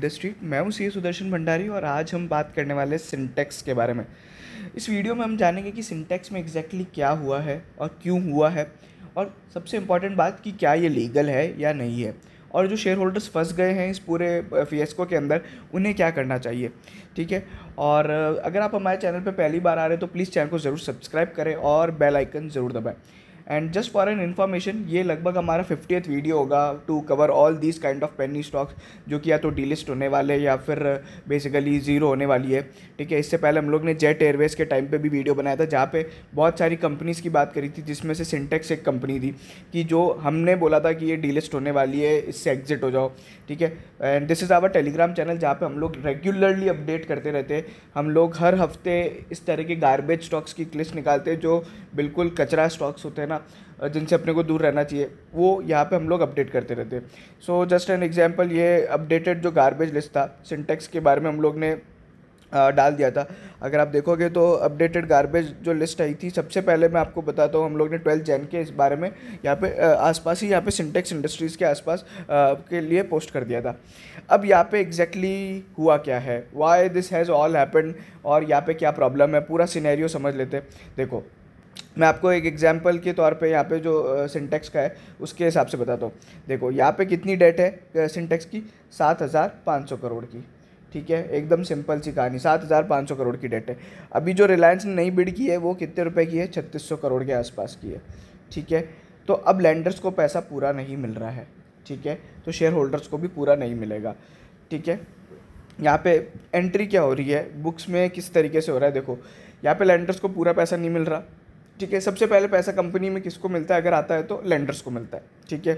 the street मैं हूँ सी सुदर्शन भंडारी और आज हम बात करने वाले सिंटेक्स के बारे में इस वीडियो में हम जानेंगे कि सिंटेक्स में एग्जैक्टली exactly क्या हुआ है और क्यों हुआ है और सबसे इम्पॉर्टेंट बात कि क्या ये लीगल है या नहीं है और जो शेयर होल्डर्स फंस गए हैं इस पूरे फियस्को के अंदर उन्हें क्या करना चाहिए ठीक है और अगर आप हमारे चैनल पर पहली बार आ रहे हैं तो प्लीज़ चैनल को ज़रूर सब्सक्राइब करें और बेल आइकन ज़रूर दबाएँ and just for an information ये लगभग हमारा फिफ्टियथ वीडियो होगा to cover all this kind of penny stocks जो कि या तो डीलिस्ट होने वाले या फिर बेसिकली ज़ीरो होने वाली है ठीक है इससे पहले हम लोग ने जेट एयरवेज के टाइम पे भी वीडियो बनाया था जहाँ पे बहुत सारी कंपनीज़ की बात करी थी जिसमें से सिंटेक्स एक कंपनी थी कि जो हमने बोला था कि ये डीलिस्ट होने वाली है इससे एग्जिट हो जाओ ठीक है and this is our Telegram channel जहाँ पर हम लोग रेगुलरली अपडेट करते रहते हैं हम लोग हर हफ्ते इस तरह के गारबेज स्टॉक्स की लिस्ट निकालते हैं जो बिल्कुल कचरा स्टॉक्स होते हैं ना ना जिनसे अपने को दूर रहना चाहिए वो यहाँ पे हम लोग अपडेट करते रहते सो जस्ट एन एग्जांपल ये अपडेटेड जो गार्बेज लिस्ट था सिंटेक्स के बारे में हम लोग ने डाल दिया था अगर आप देखोगे तो अपडेटेड गार्बेज जो लिस्ट आई थी सबसे पहले मैं आपको बताता हूँ हम लोग ने ट्वेल्थ जैन के इस बारे में यहाँ पे आसपास ही यहाँ पे सिंटेक्स इंडस्ट्रीज़ के आसपास के लिए पोस्ट कर दिया था अब यहाँ पे एग्जैक्टली exactly हुआ क्या है why this has all happen और यहाँ पे क्या प्रॉब्लम है पूरा सीनैरियो समझ लेते देखो मैं आपको एक एग्जाम्पल के तौर पे यहाँ पे जो सिंटेक्स का है उसके हिसाब से बताता हूँ देखो यहाँ पे कितनी डेट है सिंटेक्स की सात हज़ार पाँच सौ करोड़ की ठीक है एकदम सिंपल सी कहानी सात हज़ार पाँच सौ करोड़ की डेट है अभी जो रिलायंस ने नई बिड की है वो कितने रुपए की है छत्तीस सौ करोड़ के आसपास की है ठीक है तो अब लैंडर्स को पैसा पूरा नहीं मिल रहा है ठीक है तो शेयर होल्डर्स को भी पूरा नहीं मिलेगा ठीक है यहाँ पे एंट्री क्या हो रही है बुक्स में किस तरीके से हो रहा है देखो यहाँ पे लैंडर्स को पूरा पैसा नहीं मिल रहा ठीक है सबसे पहले पैसा कंपनी में किसको मिलता है अगर आता है तो लेंडर्स को मिलता है ठीक है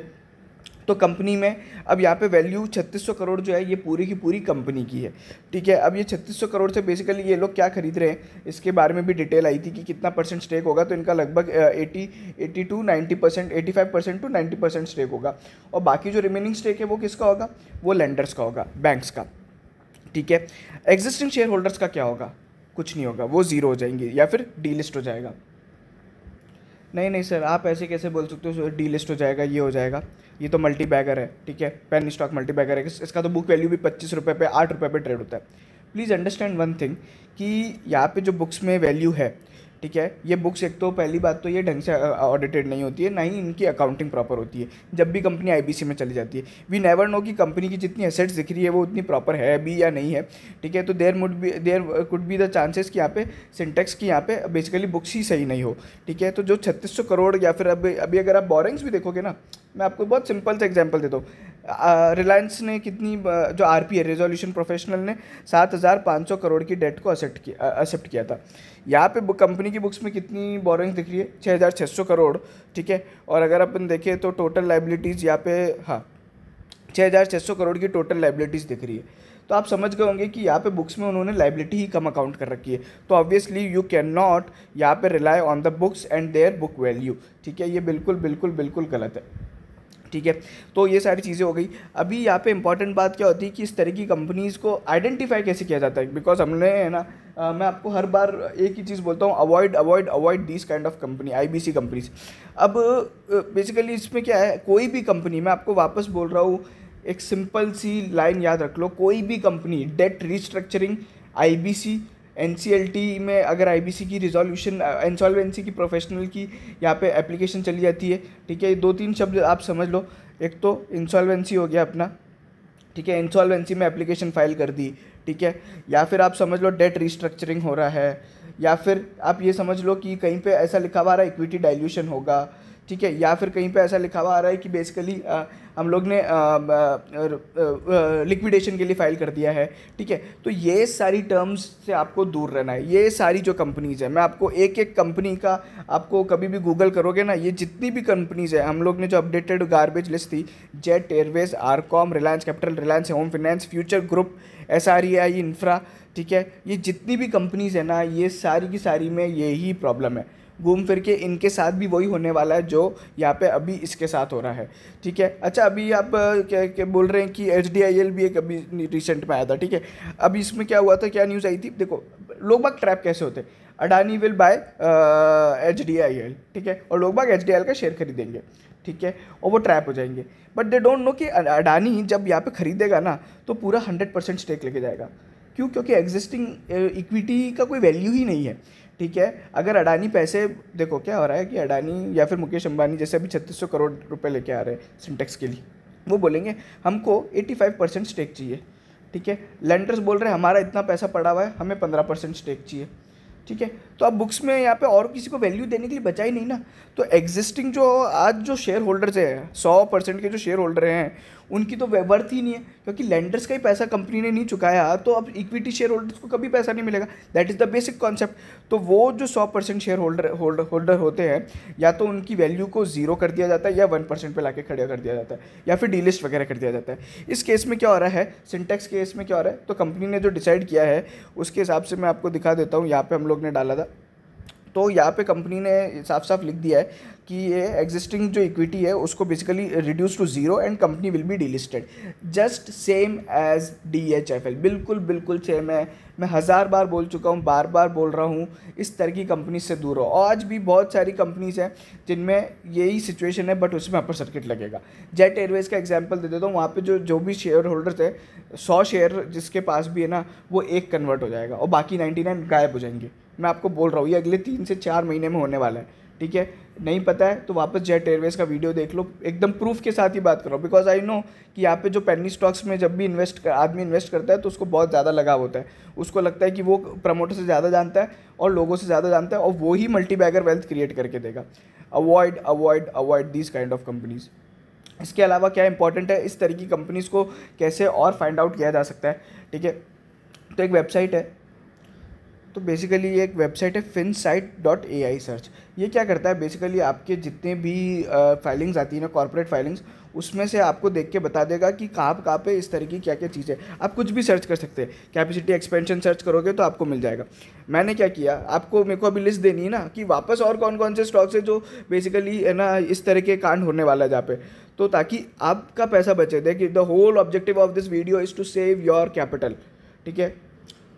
तो कंपनी में अब यहाँ पे वैल्यू 3600 करोड़ जो है ये पूरी की पूरी कंपनी की है ठीक है अब ये 3600 करोड़ से बेसिकली ये लोग क्या खरीद रहे हैं इसके बारे में भी डिटेल आई थी कि कितना परसेंट स्टेक होगा तो इनका लगभग 80 82 to 90 percent eighty percent to 90 percent stake होगा और बाकी जो रिमेनिंग स्टेक है वो किसका होगा वो लेंडर्स का होगा बैंक्स का ठीक है एग्जिस्टिंग शेयर होल्डर्स का क्या होगा कुछ नहीं होगा वो ज़ीरो हो जाएंगे या फिर डीलिस्ट हो जाएगा नहीं नहीं सर आप ऐसे कैसे बोल सकते हो डी लिस्ट हो जाएगा ये हो जाएगा ये तो मल्टी बैगर है ठीक है पेन स्टॉक मल्टी बैगर है इसका तो बुक वैल्यू भी पच्चीस रुपये पे आठ रुपये पे ट्रेड होता है प्लीज़ अंडरस्टैंड वन थिंग कि यहाँ पे जो बुक्स में वैल्यू है ठीक है ये बुक्स एक तो पहली बात तो ये ढंग से ऑडिटेड नहीं होती है ना ही इनकी अकाउंटिंग प्रॉपर होती है जब भी कंपनी आई में चली जाती है वी नेवर नो कि कंपनी की जितनी एसेट्स दिख रही है वो उतनी प्रॉपर है भी या नहीं है ठीक है तो there must be there could be the chances कि यहाँ पे सिंटेक्स की यहाँ पे बेसिकली बुक्स ही सही नहीं हो ठीक है तो जो छत्तीस करोड़ या फिर अभी अभी अगर आप बोरिंग्स भी देखोगे ना मैं आपको बहुत सिंपल सा एग्जाम्पल देता हूँ रिलायंस ने कितनी जो आर पी है रेजोल्यूशन प्रोफेशनल ने सात हज़ार पाँच सौ करोड़ की डेट को असेप्ट किया एक्सेप्ट किया था यहाँ पे कंपनी की बुक्स में कितनी बोरिंग दिख रही है छः हज़ार छः सौ करोड़ ठीक है और अगर अपन देखें तो टोटल लाइबिलिटीज़ यहाँ पे हाँ छः हज़ार छः सौ करोड़ की टोटल लाइबिलिटीज़ दिख रही है तो आप समझ गए होंगे कि यहाँ पे बुक्स में उन्होंने लाइबिलिटी ही कम अकाउंट कर रखी है तो ऑब्वियसली यू कैन नॉट यहाँ पे rely on the books and their book value ठीक है ये बिल्कुल बिल्कुल बिल्कुल गलत है ठीक है तो ये सारी चीज़ें हो गई अभी यहाँ पे इंपॉर्टेंट बात क्या होती है कि इस तरह की कंपनीज़ को आइडेंटिफाई कैसे किया जाता है बिकॉज हमने है ना आ, मैं आपको हर बार एक ही चीज़ बोलता हूँ avoid avoid avoid this kind of company IBC companies अब बेसिकली इसमें क्या है कोई भी कंपनी मैं आपको वापस बोल रहा हूँ एक सिंपल सी लाइन याद रख लो कोई भी कंपनी डेट रिस्ट्रक्चरिंग आई एन में अगर आई की रिजोल्यूशन इंसॉल्वेंसी की प्रोफेशनल की यहाँ पे एप्लीकेशन चली जाती है ठीक है दो तीन शब्द आप समझ लो एक तो इंसॉल्वेंसी हो गया अपना ठीक है इंसॉल्वेंसी में एप्लीकेशन फाइल कर दी ठीक है या फिर आप समझ लो डेट रिस्ट्रक्चरिंग हो रहा है या फिर आप ये समझ लो कि कहीं पे ऐसा लिखा हुआ रहा है इक्विटी डाइल्यूशन होगा ठीक है या फिर कहीं पे ऐसा लिखा हुआ आ रहा है कि बेसिकली हम लोग ने लिक्विडेशन के लिए फाइल कर दिया है ठीक है तो ये सारी टर्म्स से आपको दूर रहना है ये सारी जो कंपनीज़ है मैं आपको एक एक कंपनी का आपको कभी भी गूगल करोगे ना ये जितनी भी कंपनीज़ है हम लोग ने जो अपडेटेड गार्बेज लिस्ट थी Jet Airways RCom Reliance Capital Reliance Home Finance Future Group S R E I infra ठीक है ये जितनी भी कंपनीज़ है ना ये सारी की सारी में यही प्रॉब्लम है घूम फिर के इनके साथ भी वही होने वाला है जो यहाँ पे अभी इसके साथ हो रहा है ठीक है अच्छा अभी आप क्या, क्या बोल रहे हैं कि एच डी आई एल भी एक अभी रिसेंट में आया था ठीक है अभी इसमें क्या हुआ था क्या न्यूज़ आई थी देखो लोग बाग ट्रैप कैसे होते Adani will buy H D I L ठीक है और लोग बाग एच डी आई एल का शेयर खरीदेंगे ठीक है और वो ट्रैप हो जाएंगे बट दे डोंट नो कि अडानी जब यहाँ पे खरीदेगा ना तो पूरा हंड्रेड परसेंट स्टेक लेके जाएगा क्यों क्योंकि एग्जिस्टिंग इक्विटी का कोई वैल्यू ही नहीं है ठीक है अगर अडानी पैसे देखो क्या हो रहा है कि अडानी या फिर मुकेश अंबानी जैसे अभी छत्तीस करोड़ रुपये लेके आ रहे हैं सिंटेक्स के लिए वो बोलेंगे हमको 85 परसेंट स्टेक चाहिए ठीक है लेंडर्स बोल रहे हैं हमारा इतना पैसा पड़ा हुआ है हमें पंद्रह परसेंट स्टेक चाहिए ठीक है तो अब बुक्स में यहाँ पे और किसी को वैल्यू देने के लिए बचा ही नहीं ना तो एग्जिस्टिंग जो आज जो शेयर होल्डर्स हैं सौ परसेंट के जो शेयर होल्डर हैं उनकी तो वर्थ ही नहीं है क्योंकि लेंडर्स का ही पैसा कंपनी ने नहीं चुकाया तो अब इक्विटी शेयर होल्डर्स को कभी पैसा नहीं मिलेगा that is the basic concept तो वो जो सौ percent share holder holder holder होते हैं या तो उनकी वैल्यू को जीरो कर दिया जाता है या वन परसेंट पर ला खड़ा कर दिया जाता है या फिर डीलिस्ट वगैरह कर दिया जाता है इस केस में क्या हो रहा है सिंटेक्स केस में क्या हो रहा है तो कंपनी ने जो डिसाइड किया है उसके हिसाब से मैं आपको दिखा देता हूँ यहाँ पर हम लोग ने डाला था तो यहाँ पे कंपनी ने साफ साफ लिख दिया है कि ये एग्जिस्टिंग जो इक्विटी है उसको basically reduce to zero and company will be delisted just same as D H F L बिल्कुल बिल्कुल सेम है मैं हज़ार बार बोल चुका हूँ बार बार बोल रहा हूँ इस तरह की कंपनी से दूर हो आज भी बहुत सारी कंपनीज हैं जिनमें यही सिचुएशन है बट उसमें अपर सर्किट लगेगा जेट एयरवेज का एग्जाम्पल दे देता हूँ वहाँ पर जो जो भी शेयर होल्डर थे सौ शेयर जिसके पास भी है ना वो एक कन्वर्ट हो जाएगा और बाकी नाइन्टी नाइन गायब हो जाएंगे मैं आपको बोल रहा हूँ ये अगले तीन से चार महीने में होने वाला है ठीक है नहीं पता है तो वापस जेट एयरवेज का वीडियो देख लो एकदम प्रूफ के साथ ही बात करो बिकॉज आई नो कि यहाँ पे जो पेनी स्टॉक्स में जब भी इन्वेस्ट कर, आदमी इन्वेस्ट करता है तो उसको बहुत ज़्यादा लगाव होता है उसको लगता है कि वो प्रमोटर से ज़्यादा जानता है और लोगों से ज़्यादा जानता है और वो ही मल्टी बैगर वेल्थ क्रिएट करके देगा avoid avoid avoid this kind of companies इसके अलावा क्या इंपॉर्टेंट है इस तरह की कंपनीज़ को कैसे और फाइंड आउट किया जा सकता है ठीक है तो एक वेबसाइट है तो बेसिकली ये एक वेबसाइट है fin site dot A I search ये क्या करता है बेसिकली आपके जितने भी फाइलिंग्स आती है ना कॉर्पोरेट फाइलिंग्स उसमें से आपको देख के बता देगा कि कहाँ कहाँ पे इस तरह की क्या क्या चीज़ें आप कुछ भी सर्च कर सकते हैं कैपेसिटी एक्सपेंशन सर्च करोगे तो आपको मिल जाएगा मैंने क्या किया आपको मेरे को अभी लिस्ट देनी है ना कि वापस और कौन कौन से स्टॉक्स है जो बेसिकली है ना इस तरह के कांड होने वाला है जहाँ पे तो ताकि आपका पैसा बचे देखिए the whole objective of this video is to save your capital ठीक है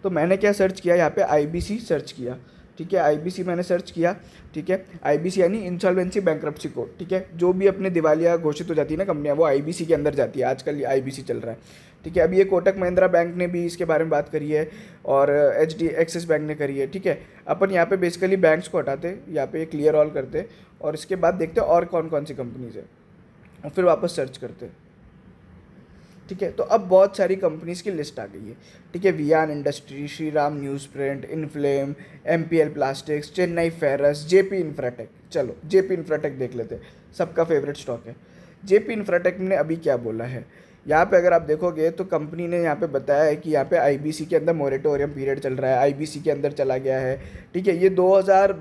तो मैंने क्या सर्च किया यहाँ पे आईबीसी सर्च किया ठीक है आईबीसी मैंने सर्च किया ठीक है आईबीसी यानी इंसॉल्वेंसी बैंक्रप्सी कोड ठीक है जो भी अपने दिवालिया घोषित हो जाती है ना कंपनियाँ वो आईबीसी के अंदर जाती है आजकल आईबीसी चल रहा है ठीक है अभी ये कोटक महिंद्रा बैंक ने भी इसके बारे में बात करी है और एच डी एक्सिस बैंक ने करी है ठीक है अपन यहाँ पे बेसिकली बैंक्स को हटाते यहाँ पे क्लियर ऑल करते और इसके बाद देखते और कौन कौन सी कंपनीज है और फिर वापस सर्च करते ठीक है तो अब बहुत सारी कंपनीज़ की लिस्ट आ गई है ठीक है Viyan industry Shri Ram news print inflame M P L plastics Chennai ferrous J P infratech चलो जे पी इन्फ्राटेक देख लेते हैं सबका फेवरेट स्टॉक है जे पी इन्फ्राटेक ने अभी क्या बोला है यहाँ पे अगर आप देखोगे तो कंपनी ने यहाँ पे बताया है कि यहाँ पे आईबीसी के अंदर मोरेटोरियम पीरियड चल रहा है आईबीसी के अंदर चला गया है ठीक है ये 2000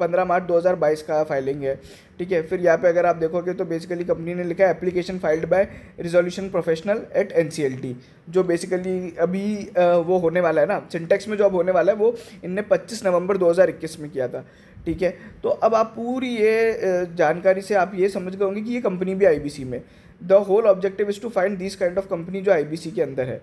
पंद्रह मार्च 2022 का फाइलिंग है ठीक है फिर यहाँ पे अगर आप देखोगे तो बेसिकली कंपनी ने लिखा है application filed by resolution professional at N जो बेसिकली अभी वो होने वाला है ना सिंटेक्स में जो अब होने वाला है वो इनने पच्चीस नवंबर दो में किया था ठीक है तो अब आप पूरी ये जानकारी से आप ये समझ गए होंगे कि ये कंपनी भी आई में the whole objective is to find this kind of company जो आई के अंदर है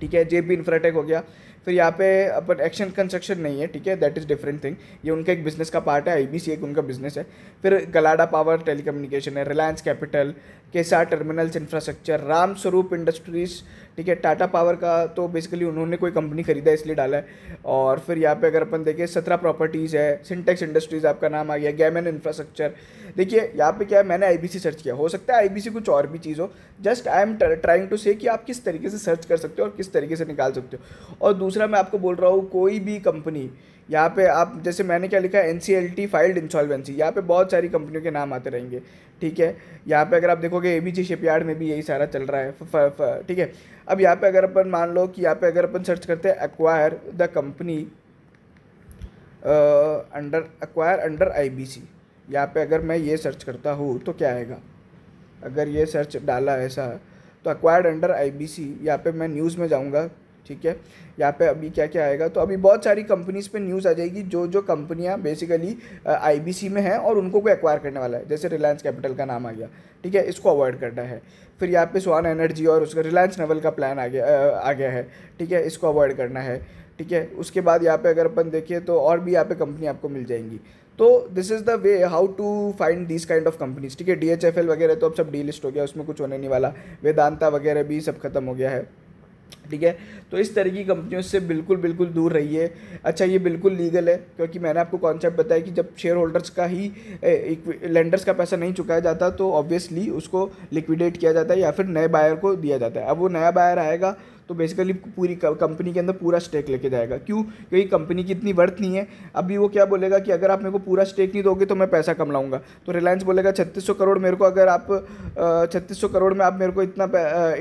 ठीक है जे बी इन्फ्राटेक हो गया फिर यहाँ पे अपन एक्शन कंस्ट्रक्शन नहीं है ठीक है दैट इज़ डिफरेंट थिंग ये उनका एक बिजनेस का पार्ट है आईबीसी एक उनका बिजनेस है फिर गलाडा पावर टेलीकम्युनिकेशन है Reliance Capital Kesar terminals infrastructure Ram Swaroop industries ठीक है टाटा पावर का तो बेसिकली उन्होंने कोई कंपनी खरीदा इसलिए डाला है और फिर यहाँ पे अगर अपन देखें सत्रह प्रॉपर्टीज़ है सिंटेक्स इंडस्ट्रीज़ आपका नाम आ गया गैमन इंफ्रास्ट्रक्चर देखिए यहाँ पे क्या है मैंने आईबीसी सर्च किया हो सकता है आईबीसी कुछ और भी चीज़ हो just I am trying to say कि आप किस तरीके से सर्च कर सकते हो और किस तरीके से निकाल सकते हो और दूसरा मैं आपको बोल रहा हूँ कोई भी कंपनी यहाँ पे आप जैसे मैंने क्या लिखा है N C L T filed insolvency यहाँ पे बहुत सारी कंपनियों के नाम आते रहेंगे ठीक है यहाँ पे अगर आप देखोगे ए बी जी शिपयार्ड में भी यही सारा चल रहा है ठीक है अब यहाँ पे अगर अपन मान लो कि यहाँ पे अगर अपन सर्च करते हैं acquire the company under acquire under I B C यहाँ पर अगर मैं ये सर्च करता हूँ तो क्या आएगा अगर ये सर्च डाला ऐसा तो acquired under I B C यहाँ पर मैं न्यूज़ में जाऊँगा ठीक है यहाँ पे अभी क्या क्या आएगा तो अभी बहुत सारी कंपनीज़ पे न्यूज़ आ जाएगी जो जो कंपनियाँ बेसिकली आईबीसी में हैं और उनको कोई एक्वायर करने वाला है जैसे रिलायंस कैपिटल का नाम आ गया ठीक है इसको अवॉइड करना है फिर यहाँ पे सुहान एनर्जी और उसका रिलायंस नेवल का प्लान आ गया आ गया है ठीक है इसको अवॉइड करना है ठीक है उसके बाद यहाँ पर अगर अपन देखें तो और भी यहाँ पे कंपनी आपको मिल जाएंगी तो this is the way how to find this kind of companies ठीक है डी वगैरह तो अब सब डी लिस्ट हो गया उसमें कुछ होने नहीं वाला वेदांता वगैरह भी सब खत्म हो गया है ठीक है तो इस तरह की कंपनियों से बिल्कुल बिल्कुल दूर रहिए अच्छा ये बिल्कुल लीगल है क्योंकि मैंने आपको कॉन्सेप्ट बताया कि जब शेयर होल्डर्स का ही लेंडर्स का पैसा नहीं चुकाया जाता तो ऑब्वियसली उसको लिक्विडेट किया जाता है या फिर नए बायर को दिया जाता है अब वो नया बायर आएगा तो बेसिकली पूरी कंपनी के अंदर पूरा स्टेक लेके जाएगा क्यों क्योंकि कंपनी की इतनी वर्थ नहीं है अभी वो क्या बोलेगा कि अगर आप मेरे को पूरा स्टेक नहीं दोगे तो मैं पैसा कम लाऊंगा तो रिलायंस बोलेगा छत्तीस करोड़ मेरे को अगर आप छत्तीस करोड़ में आप मेरे को इतना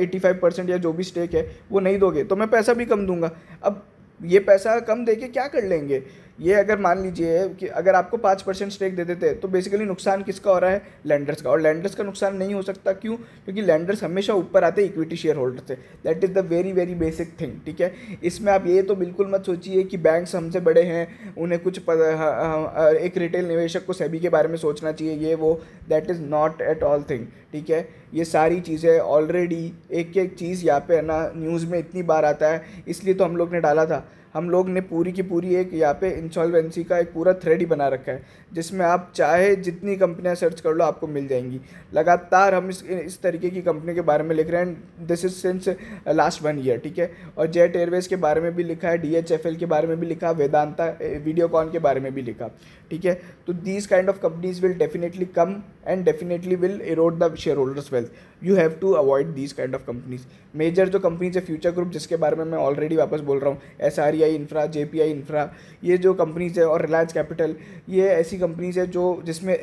एट्टी या जो भी स्टेक है वो नहीं दोगे तो मैं पैसा भी कम दूंगा अब ये पैसा कम दे के क्या कर लेंगे ये अगर मान लीजिए कि अगर आपको पाँच परसेंट स्टेक दे देते तो बेसिकली नुकसान किसका हो रहा है लैंडर्स का और लैंडर्स का नुकसान नहीं हो सकता क्यों क्योंकि लैंडर्स हमेशा ऊपर आते इक्विटी शेयर होल्डर से that is the very very basic thing ठीक है इसमें आप ये तो बिल्कुल मत सोचिए कि बैंक हमसे बड़े हैं उन्हें कुछ पद, हा, हा, एक रिटेल निवेशक को सभी के बारे में सोचना चाहिए ये वो that is not at all thing ठीक है ये सारी चीज़ें ऑलरेडी एक एक चीज़ यहाँ पे है ना न्यूज़ में इतनी बार आता है इसलिए तो हम लोग ने डाला था हम लोग ने पूरी की पूरी एक यहाँ पे इंसॉल्वेंसी का एक पूरा थ्रेड ही बना रखा है जिसमें आप चाहे जितनी कंपनियाँ सर्च कर लो आपको मिल जाएंगी लगातार हम इस इस तरीके की कंपनी के बारे में लिख रहे हैं this is since last one year ठीक है और जेट एयरवेज के बारे में भी लिखा है डी के बारे में भी लिखा वेदांता वीडियोकॉन के बारे में भी लिखा ठीक है तो these kind of companies will definitely come and definitely will erode the share holders wealth you have to avoid these kind of companies major जो कंपनीज है फ्यूचर ग्रुप जिसके बारे में मैं ऑलरेडी वापस बोल रहा हूँ S R I infra J P I infra ये जो कंपनीज है और रिलायंस कैपिटल ये ऐसी कंपनीज है जो जिसमें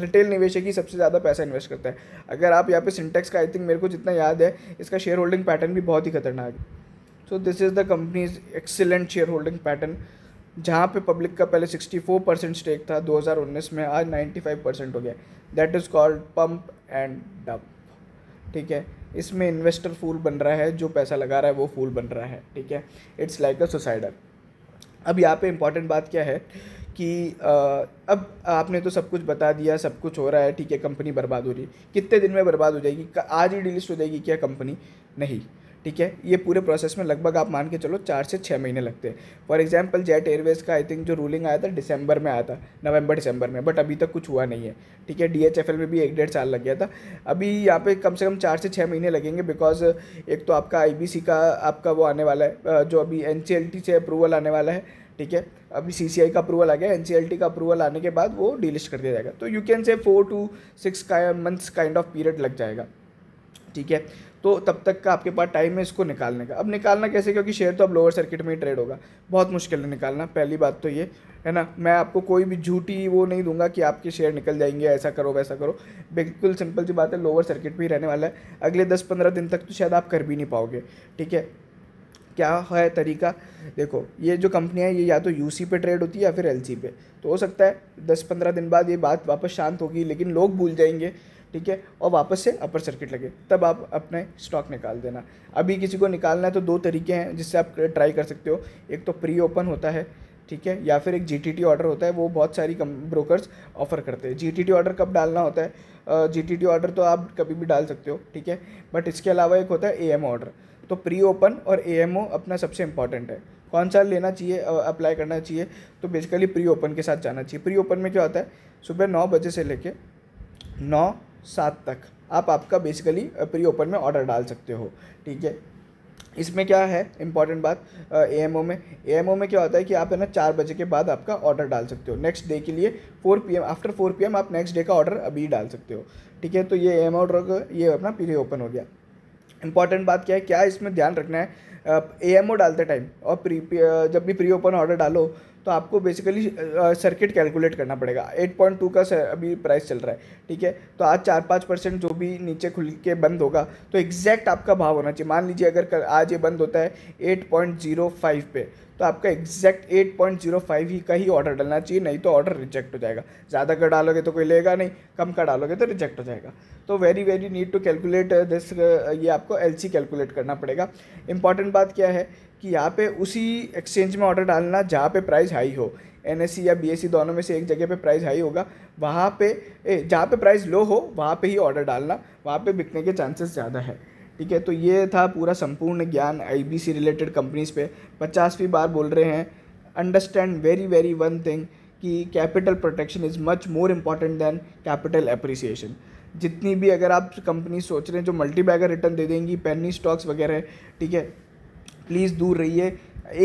रिटेल निवेशक ही सबसे ज़्यादा पैसा इन्वेस्ट करता है अगर आप यहाँ पे सिंटेक्स का आई थिंक मेरे को जितना याद है इसका शेयर होल्डिंग पैटर्न भी बहुत ही खतरनाक है so this is the companies excellent share holding pattern जहाँ पे पब्लिक का पहले 64 परसेंट स्टेक था 2019 में आज 95 परसेंट हो गया that is called pump and dump ठीक है इसमें इन्वेस्टर फूल बन रहा है जो पैसा लगा रहा है वो फूल बन रहा है ठीक है इट्स लाइक अ सुसाइडर अब यहाँ पे इम्पॉर्टेंट बात क्या है कि अब आपने तो सब कुछ बता दिया सब कुछ हो रहा है ठीक है कंपनी बर्बाद हो रही है कितने दिन में बर्बाद हो जाएगी आज ही डिलीस्ट हो जाएगी क्या कंपनी नहीं ठीक है ये पूरे प्रोसेस में लगभग आप मान के चलो चार से छः महीने लगते हैं फॉर एग्जाम्पल जेट एयरवेज का आई थिंक जो रूलिंग आया था दिसंबर में आया था नवंबर दिसंबर में बट अभी तक कुछ हुआ नहीं है ठीक है डीएचएफएल में भी एक डेढ़ साल लग गया था अभी यहाँ पे कम से कम चार से छः महीने लगेंगे बिकॉज एक तो आपका आई का आपका वो आने वाला है जो अभी एन से अप्रूवल आने वाला है ठीक है अभी सी का अप्रूवल आ गया एन का अप्रूवल आने के बाद वो डीलिस्ट कर दिया जाएगा तो you can say four to six का मंथ्स काइंड ऑफ पीरियड लग जाएगा ठीक है तो तब तक का आपके पास टाइम है इसको निकालने का अब निकालना कैसे क्योंकि शेयर तो अब लोअर सर्किट में ही ट्रेड होगा बहुत मुश्किल है निकालना पहली बात तो ये है ना मैं आपको कोई भी झूठी वो नहीं दूंगा कि आपके शेयर निकल जाएंगे ऐसा करो वैसा करो बिल्कुल सिंपल सी बात है लोअर सर्किट में ही रहने वाला है अगले दस पंद्रह दिन तक तो शायद आप कर भी नहीं पाओगे ठीक है क्या है तरीका देखो ये जो कंपनियाँ ये या तो यूसी पे ट्रेड होती है या फिर एलसी पे तो हो सकता है दस पंद्रह दिन बाद ये बात वापस शांत होगी लेकिन लोग भूल जाएंगे ठीक है और वापस से अपर सर्किट लगे तब आप अपने स्टॉक निकाल देना अभी किसी को निकालना है तो दो तरीके हैं जिससे आप ट्राई कर सकते हो एक तो प्री ओपन होता है ठीक है या फिर एक जी ऑर्डर होता है वो बहुत सारी कम ब्रोकर्स ऑफर करते हैं जी ऑर्डर कब डालना होता है जी टी ऑर्डर तो आप कभी भी डाल सकते हो ठीक है बट इसके अलावा एक होता है ए ऑर्डर तो प्री ओपन और ए अपना सबसे इंपॉर्टेंट है कौन सा लेना चाहिए अप्लाई करना चाहिए तो बेसिकली प्री ओपन के साथ जाना चाहिए प्री ओपन में क्या होता है सुबह नौ बजे से लेके नौ सात तक आप आपका बेसिकली प्री ओपन में ऑर्डर डाल सकते हो ठीक है इसमें क्या है इंपॉर्टेंट बात ए एम ओ में ए एम ओ में क्या होता है कि आप है ना चार बजे के बाद आपका ऑर्डर डाल सकते हो नेक्स्ट डे के लिए four P M after four P M आप नेक्स्ट डे का ऑर्डर अभी डाल सकते हो ठीक है तो ये ए एम ऑर्डर ये अपना प्री ओपन हो गया इंपॉर्टेंट बात क्या है क्या इसमें ध्यान रखना है ए एम ओ डालते टाइम और प्री जब भी प्री ओपन ऑर्डर डालो तो आपको बेसिकली सर्किट कैलकुलेट करना पड़ेगा 8.2 का अभी प्राइस चल रहा है ठीक है तो आज चार पाँच परसेंट जो भी नीचे खुल के बंद होगा तो एग्जैक्ट आपका भाव होना चाहिए मान लीजिए अगर आज ये बंद होता है 8.05 पे तो आपका एग्जैक्ट 8.05 ही का ही ऑर्डर डालना चाहिए नहीं तो ऑर्डर रिजेक्ट हो जाएगा ज़्यादा का डालोगे तो कोई लेगा नहीं कम का डालोगे तो रिजेक्ट हो जाएगा तो very very need to calculate this ये आपको एल कैलकुलेट करना पड़ेगा इंपॉर्टेंट बात क्या है कि यहाँ पे उसी एक्सचेंज में ऑर्डर डालना जहाँ पे प्राइस हाई हो एन या बी दोनों में से एक जगह पे प्राइस हाई होगा वहाँ पे जहाँ पे प्राइस लो हो वहाँ पे ही ऑर्डर डालना वहाँ पे बिकने के चांसेस ज़्यादा है ठीक है तो ये था पूरा संपूर्ण ज्ञान आई रिलेटेड कंपनीज़ पे पचासवीं बार बोल रहे हैं understand very very one thing कि capital protection is much more important than capital appreciation जितनी भी अगर आप कंपनी सोच रहे हैं जो मल्टी बैगर रिटर्न दे देंगी पेनी स्टॉक्स वगैरह ठीक है प्लीज़ दूर रहिए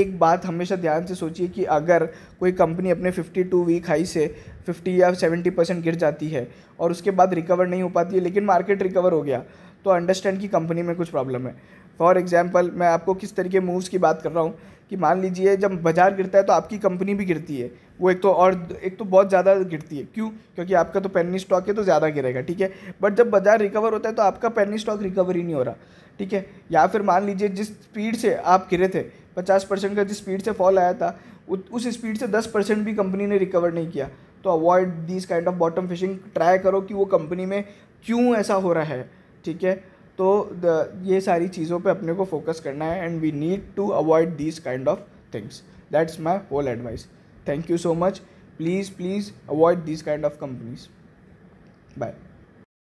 एक बात हमेशा ध्यान से सोचिए कि अगर कोई कंपनी अपने 52 वीक हाई से 50 या 70 परसेंट गिर जाती है और उसके बाद रिकवर नहीं हो पाती है लेकिन मार्केट रिकवर हो गया तो अंडरस्टैंड कि कंपनी में कुछ प्रॉब्लम है फॉर एग्ज़ाम्पल मैं आपको किस तरीके मूव्स की बात कर रहा हूँ कि मान लीजिए जब बाज़ार गिरता है तो आपकी कंपनी भी गिरती है वो एक तो और एक तो बहुत ज़्यादा गिरती है क्यों क्योंकि आपका तो पेनी स्टॉक है तो ज़्यादा गिरेगा ठीक है बट जब बाज़ार रिकवर होता है तो आपका पेनी स्टॉक रिकवर ही नहीं हो रहा ठीक है या फिर मान लीजिए जिस स्पीड से आप गिरे थे पचास परसेंट का जिस स्पीड से फॉल आया था उस स्पीड से दस परसेंट भी कंपनी ने रिकवर नहीं किया तो avoid this kind of bottom fishing try करो कि वो कंपनी में क्यों ऐसा हो रहा है ठीक है तो ये सारी चीज़ों पे अपने को फोकस करना है and we need to avoid this kind of things that's my whole advice thank you so much please please avoid this kind of companies bye